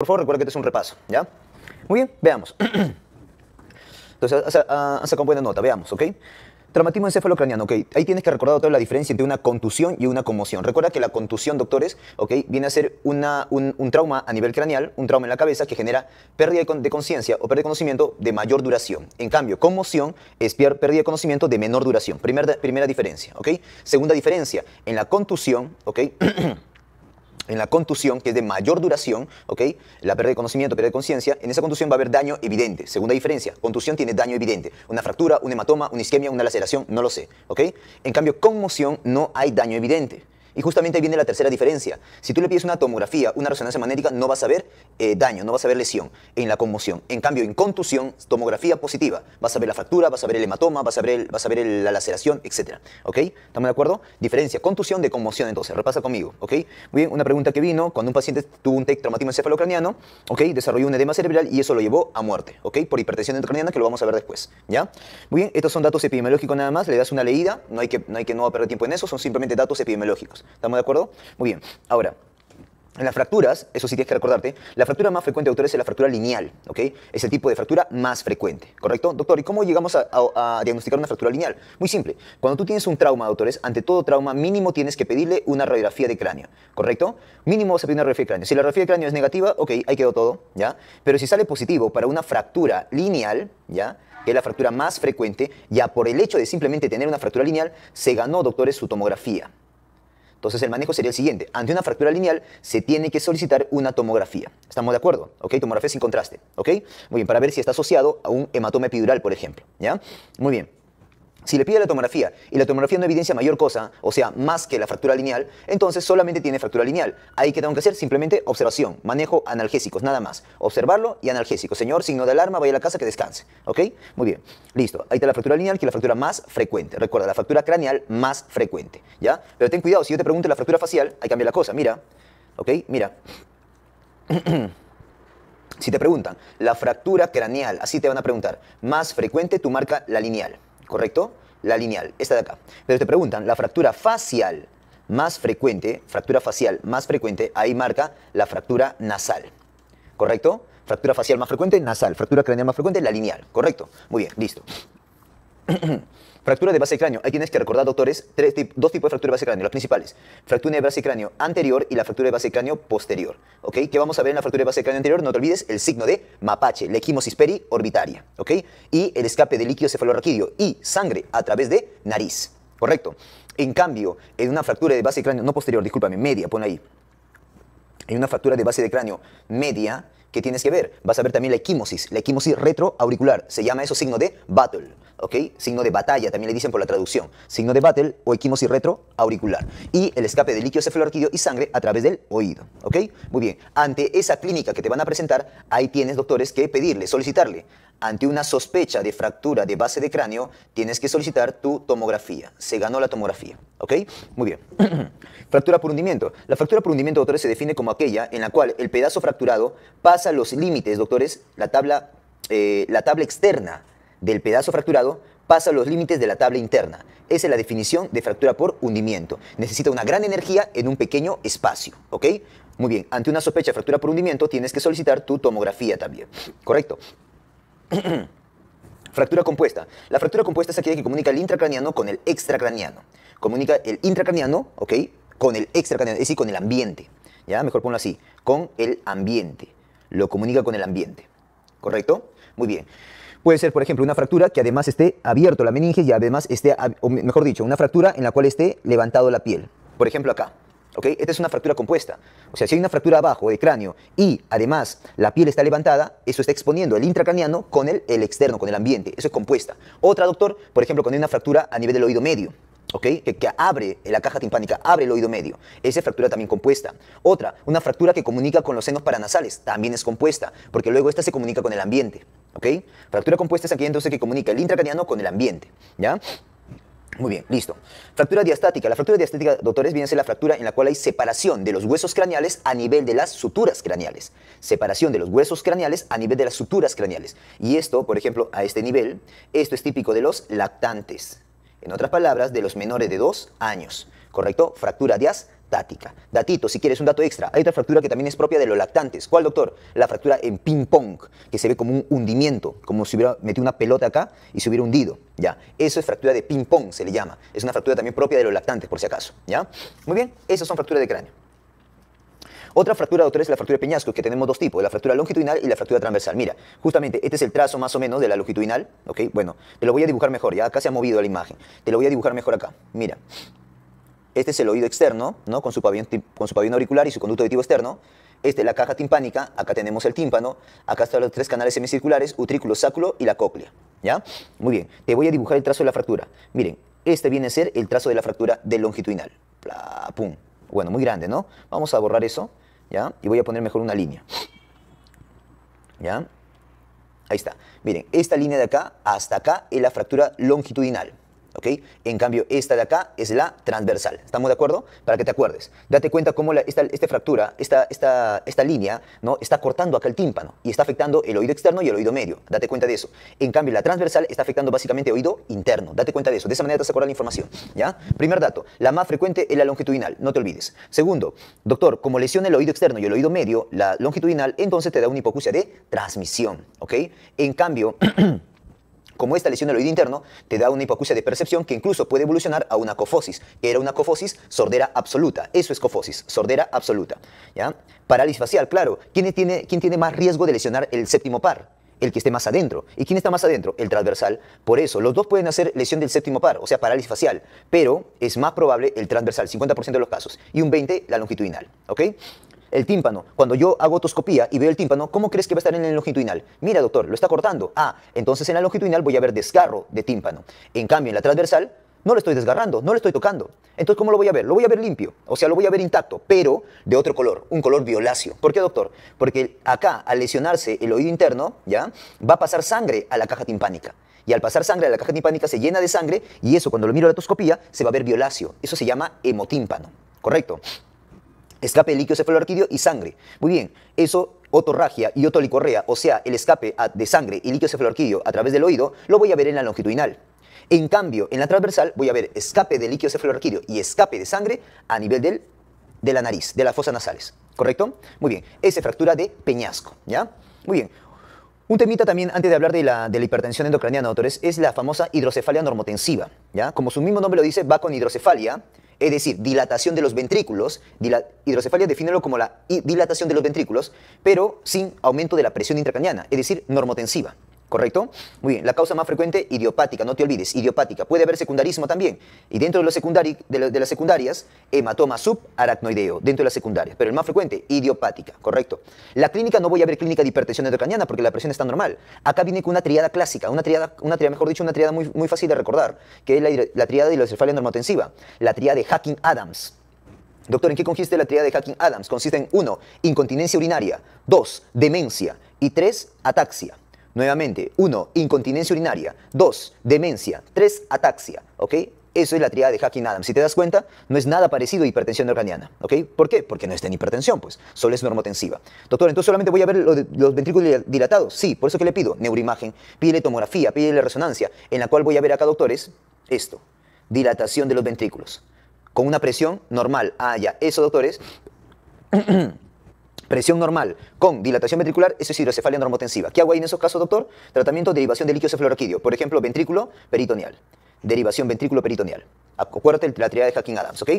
Por favor, recuerda que este es un repaso, ¿ya? Muy bien, veamos. Entonces, hace ah, con buena nota, veamos, ¿ok? Traumatismo encefalocraniano, ok. Ahí tienes que recordar toda la diferencia entre una contusión y una conmoción. Recuerda que la contusión, doctores, ok, viene a ser una, un, trauma a nivel craneal, un trauma en la cabeza que genera pérdida de conciencia o pérdida de conocimiento de mayor duración. En cambio, conmoción es pérdida de conocimiento de menor duración. Primera primera diferencia, ok. Segunda diferencia, en la contusión, ok. en la contusión, que es de mayor duración, ¿ok? La pérdida de conocimiento, pérdida de conciencia, en esa contusión va a haber daño evidente. Segunda diferencia, contusión tiene daño evidente. Una fractura, un hematoma, una isquemia, una laceración, no lo sé, ¿ok? En cambio, conmoción no hay daño evidente. Y justamente ahí viene la tercera diferencia. Si tú le pides una tomografía, una resonancia magnética, no vas a ver eh, daño, no vas a ver lesión en la conmoción. En cambio, en contusión, tomografía positiva, vas a ver la fractura, vas a ver el hematoma, vas a ver, vas a ver la laceración, etc. ¿Ok? ¿Estamos de acuerdo? Diferencia, contusión de conmoción entonces. Repasa conmigo. ¿Ok? Muy bien, una pregunta que vino, cuando un paciente tuvo un TEC traumatismo encefalocraniano, ¿ok? Desarrolló un edema cerebral y eso lo llevó a muerte, ¿ok? Por hipertensión endocriniana, que lo vamos a ver después, ¿ya? Muy bien, estos son datos epidemiológicos nada más, le das una leída, no hay que no, hay que, no perder tiempo en eso, son simplemente datos epidemiológicos. ¿Estamos de acuerdo? Muy bien. Ahora, en las fracturas, eso sí tienes que recordarte, la fractura más frecuente, doctores, es la fractura lineal, ¿ok? Es el tipo de fractura más frecuente, ¿correcto? Doctor, ¿y cómo llegamos a, diagnosticar una fractura lineal? Muy simple. Cuando tú tienes un trauma, doctores, ante todo trauma mínimo tienes que pedirle una radiografía de cráneo, ¿correcto? Mínimo vas a pedir una radiografía de cráneo. Si la radiografía de cráneo es negativa, ok, ahí quedó todo, ¿ya? Pero si sale positivo para una fractura lineal, ¿ya? que es la fractura más frecuente, ya por el hecho de simplemente tener una fractura lineal, se ganó, doctores, su tomografía, entonces el manejo sería el siguiente. Ante una fractura lineal se tiene que solicitar una tomografía. ¿Estamos de acuerdo? ¿Ok? Tomografía sin contraste. ¿Ok? Muy bien, para ver si está asociado a un hematoma epidural, por ejemplo. ¿Ya? Muy bien. Si le pide la tomografía y la tomografía no evidencia mayor cosa, o sea, más que la fractura lineal, entonces solamente tiene fractura lineal. Ahí que tengo que hacer simplemente observación, manejo analgésicos, nada más. Observarlo y analgésicos. Señor, signo de alarma, vaya a la casa que descanse. ¿Ok? Muy bien. Listo. Ahí está la fractura lineal, que es la fractura más frecuente. Recuerda, la fractura craneal más frecuente. ¿Ya? Pero ten cuidado, si yo te pregunto la fractura facial, ahí cambia la cosa. Mira. ¿Ok? Mira. si te preguntan la fractura craneal, así te van a preguntar, más frecuente, tu marca la lineal. ¿correcto? La lineal, esta de acá. Pero te preguntan, la fractura facial más frecuente, fractura facial más frecuente, ahí marca la fractura nasal, ¿correcto? Fractura facial más frecuente, nasal. Fractura craneal más frecuente, la lineal, ¿correcto? Muy bien, listo. fractura de base de cráneo. Hay tienes que recordar, doctores, dos tipos de fractura de base de cráneo, las principales. Fractura de base de cráneo anterior y la fractura de base de cráneo posterior. ¿Ok? ¿Qué vamos a ver en la fractura de base de cráneo anterior? No te olvides el signo de mapache, la equimosis periorbitaria. ¿Ok? Y el escape de líquido cefalorraquídeo y sangre a través de nariz. Correcto. En cambio, en una fractura de base de cráneo, no posterior, discúlpame, media, pone. ahí. En una fractura de base de cráneo media, ¿qué tienes que ver? Vas a ver también la equimosis, la equimosis retroauricular. Se llama eso signo de battle. ¿ok? Signo de batalla, también le dicen por la traducción. Signo de battle, o equimosis retro, auricular. Y el escape de líquido cefalorquídeo y sangre a través del oído, ¿ok? Muy bien. Ante esa clínica que te van a presentar, ahí tienes, doctores, que pedirle, solicitarle. Ante una sospecha de fractura de base de cráneo, tienes que solicitar tu tomografía. Se ganó la tomografía, ¿ok? Muy bien. fractura por hundimiento. La fractura por hundimiento, doctores, se define como aquella en la cual el pedazo fracturado pasa los límites, doctores, la tabla eh, la tabla externa del pedazo fracturado pasa los límites de la tabla interna. Esa es la definición de fractura por hundimiento. Necesita una gran energía en un pequeño espacio, ¿ok? Muy bien, ante una sospecha de fractura por hundimiento tienes que solicitar tu tomografía también, ¿correcto? fractura compuesta. La fractura compuesta es aquella que comunica el intracraniano con el extracraniano. Comunica el intracraniano, ¿ok? Con el extracraniano, es decir, con el ambiente. ¿Ya? Mejor ponlo así, con el ambiente. Lo comunica con el ambiente, ¿correcto? Muy bien. Puede ser, por ejemplo, una fractura que además esté abierto la meninge y además esté, mejor dicho, una fractura en la cual esté levantado la piel. Por ejemplo, acá. ¿ok? Esta es una fractura compuesta. O sea, si hay una fractura abajo de cráneo y además la piel está levantada, eso está exponiendo el intracraniano con el, externo, con el ambiente. Eso es compuesta. Otra, doctor, por ejemplo, cuando hay una fractura a nivel del oído medio. ¿ok? Que, que, abre la caja timpánica, abre el oído medio. Esa fractura también compuesta. Otra, una fractura que comunica con los senos paranasales, también es compuesta, porque luego esta se comunica con el ambiente. ¿Ok? Fractura compuesta es aquella entonces que comunica el intracraniano con el ambiente. ¿Ya? Muy bien, listo. Fractura diastática. La fractura diastática, doctores, viene a ser la fractura en la cual hay separación de los huesos craneales a nivel de las suturas craneales. Separación de los huesos craneales a nivel de las suturas craneales. Y esto, por ejemplo, a este nivel, esto es típico de los lactantes. En otras palabras, de los menores de dos años. ¿Correcto? Fractura diastática tática. Datito, si quieres un dato extra, hay otra fractura que también es propia de los lactantes. ¿Cuál, doctor? La fractura en ping-pong, que se ve como un hundimiento, como si hubiera metido una pelota acá y se hubiera hundido. ¿ya? Eso es fractura de ping-pong, se le llama. Es una fractura también propia de los lactantes, por si acaso. ¿ya? Muy bien, esas son fracturas de cráneo. Otra fractura, doctor, es la fractura de peñasco, que tenemos dos tipos, la fractura longitudinal y la fractura transversal. Mira, justamente este es el trazo más o menos de la longitudinal, ¿ok? Bueno, te lo voy a dibujar mejor, ya acá se ha movido la imagen. Te lo voy a dibujar mejor acá. Mira, este es el oído externo, ¿no? con, su pabellón, con su auricular y su conducto auditivo externo. Este, la caja timpánica, acá tenemos el tímpano, acá están los tres canales semicirculares, utrículo, sáculo y la cóclea. ¿Ya? Muy bien, te voy a dibujar el trazo de la fractura. Miren, este viene a ser el trazo de la fractura del longitudinal. pum. Bueno, muy grande, ¿no? Vamos a borrar eso, ¿ya? Y voy a poner mejor una línea. ¿Ya? Ahí está. Miren, esta línea de acá hasta acá es la fractura longitudinal. ¿ok? En cambio, esta de acá es la transversal, ¿estamos de acuerdo? Para que te acuerdes. Date cuenta cómo esta, esta, fractura, esta, esta, esta línea, ¿no? Está cortando acá el tímpano y está afectando el oído externo y el oído medio. Date cuenta de eso. En cambio, la transversal está afectando básicamente el oído interno. Date cuenta de eso. De esa manera te vas a acordar la información, ¿ya? Primer dato, la más frecuente es la longitudinal, no te olvides. Segundo, doctor, como lesiona el oído externo y el oído medio, la longitudinal, entonces te da una hipocusia de transmisión, ¿ok? En cambio... como esta lesión del oído interno te da una hipoacusia de percepción que incluso puede evolucionar a una cofosis, que era una cofosis sordera absoluta. Eso es cofosis, sordera absoluta. Parálisis facial, claro. ¿Quién tiene, ¿Quién tiene más riesgo de lesionar el séptimo par? el que esté más adentro. ¿Y quién está más adentro? El transversal. Por eso, los dos pueden hacer lesión del séptimo par, o sea, parálisis facial, pero es más probable el transversal, 50% de los casos, y un 20% la longitudinal. ¿Ok? El tímpano. Cuando yo hago otoscopía y veo el tímpano, ¿cómo crees que va a estar en el longitudinal? Mira, doctor, lo está cortando. Ah, entonces en la longitudinal voy a ver desgarro de tímpano. En cambio, en la transversal, no lo estoy desgarrando, no lo estoy tocando. Entonces, ¿cómo lo voy a ver? Lo voy a ver limpio, o sea, lo voy a ver intacto, pero de otro color, un color violáceo. ¿Por qué, doctor? Porque acá, al lesionarse el oído interno, ¿ya? Va a pasar sangre a la caja timpánica. Y al pasar sangre a la caja timpánica se llena de sangre y eso, cuando lo miro a la otoscopía, se va a ver violáceo. Eso se llama hemotímpano, ¿correcto? Escape de líquido cefalorquídeo y sangre. Muy bien, eso otorragia y otolicorrea, o sea, el escape de sangre y líquido cefalorquídeo a través del oído, lo voy a ver en la longitudinal. En cambio, en la transversal voy a ver escape de líquido cefalorquídeo y escape de sangre a nivel de la nariz, de las fosas nasales. ¿Correcto? Muy bien, esa fractura de peñasco, ¿ya? Muy bien. Un temita también, antes de hablar de la, de la hipertensión endocraniana, doctores, es la famosa hidrocefalia normotensiva, ¿ya? Como su mismo nombre lo dice, va con hidrocefalia, es decir, dilatación de los ventrículos. Hidrocefalia lo como la dilatación de los ventrículos, pero sin aumento de la presión intracraniana, es decir, normotensiva. ¿Correcto? Muy bien, la causa más frecuente, idiopática, no te olvides, idiopática. Puede haber secundarismo también. Y dentro de, las secundarias, hematoma subaracnoideo, dentro de las secundarias. Pero el más frecuente, idiopática, ¿correcto? La clínica, no voy a ver clínica de hipertensión endocraniana porque la presión está normal. Acá viene con una triada clásica, una triada, una mejor dicho, una triada muy, fácil de recordar, que es la, triada de la cefalia normotensiva, la triada de Hacking-Adams. Doctor, ¿en qué consiste la triada de Hacking Adams? Consiste en uno, Incontinencia urinaria, 2. Demencia y 3. Ataxia. Nuevamente, uno Incontinencia urinaria. dos Demencia. tres Ataxia. ¿Ok? Eso es la triada de Hacking Adam Si te das cuenta, no es nada parecido a hipertensión organiana, ¿Ok? ¿Por qué? Porque no está en hipertensión, pues. Solo es normotensiva. Doctor, entonces solamente voy a ver los ventrículos dilatados. Sí, por eso que le pido neuroimagen, pídele tomografía, pídele resonancia, en la cual voy a ver acá, doctores, esto. Dilatación de los ventrículos. Con una presión normal. Ah, ya. Eso, doctores. presión normal con dilatación ventricular, eso es hidrocefalia normotensiva. ¿Qué hago ahí en esos casos, doctor? Tratamiento de derivación de líquido cefalorraquídeo, por ejemplo, ventrículo peritoneal. Derivación ventrículo peritoneal. Acuérdate la teoría de Hacking Adams, ¿ok?